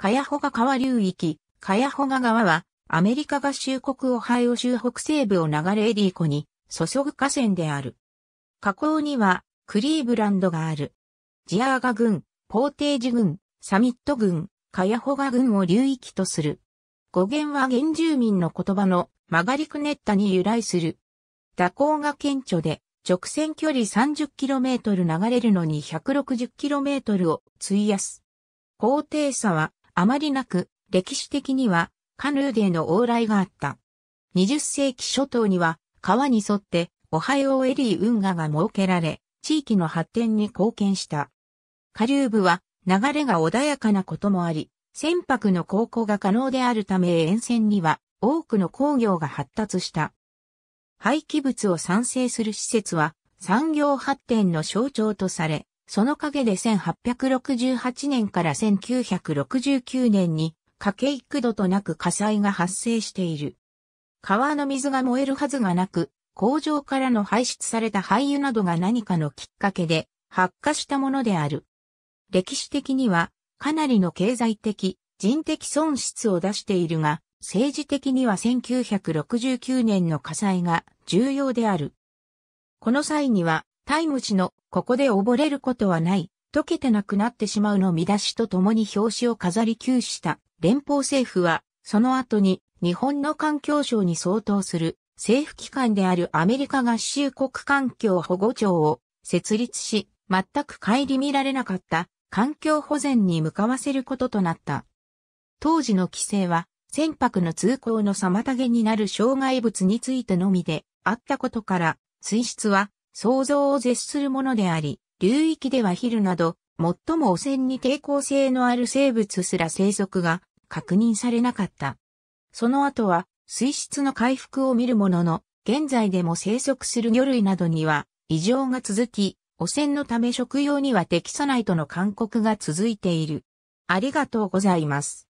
カヤホガ川流域、カヤホガ川は、アメリカ合衆国オハイオ州北西部を流れエディ湖に注ぐ河川である。河口には、クリーブランドがある。ジアーガ郡、ポーテージ郡、サミット郡、カヤホガ郡を流域とする。語源は原住民の言葉の曲がりくねったに由来する。蛇行が顕著で、直線距離 30km 流れるのに 160km を費やす。高低差はあまりなく、歴史的にはカヌーでの往来があった。20世紀初頭には川に沿ってオハイオエリー運河が設けられ、地域の発展に貢献した。下流部は流れが穏やかなこともあり、船舶の航行が可能であるため沿線には多くの工業が発達した。廃棄物を産生する施設は産業発展の象徴とされ、その陰で1868年から1969年に、かけ幾度となく火災が発生している。川の水が燃えるはずがなく、工場からの排出された廃油などが何かのきっかけで発火したものである。歴史的にはかなりの経済的、人的損失を出しているが、政治的には1969年の火災が重要である。この際にはタイム誌のここで溺れることはない、溶けてなくなってしまうの見出しとともに表紙を飾り休止した連邦政府は、その後に日本の環境省に相当する政府機関であるアメリカ合衆国環境保護庁を設立し、全く顧みられなかった環境保全に向かわせることとなった。当時の規制は、船舶の通行の妨げになる障害物についてのみであったことから、水質は想像を絶するものであり、流域ではヒルなど、最も汚染に抵抗性のある生物すら生息が確認されなかった。その後は水質の回復を見るものの、現在でも生息する魚類などには異常が続き、汚染のため食用には適さないとの勧告が続いている。ありがとうございます。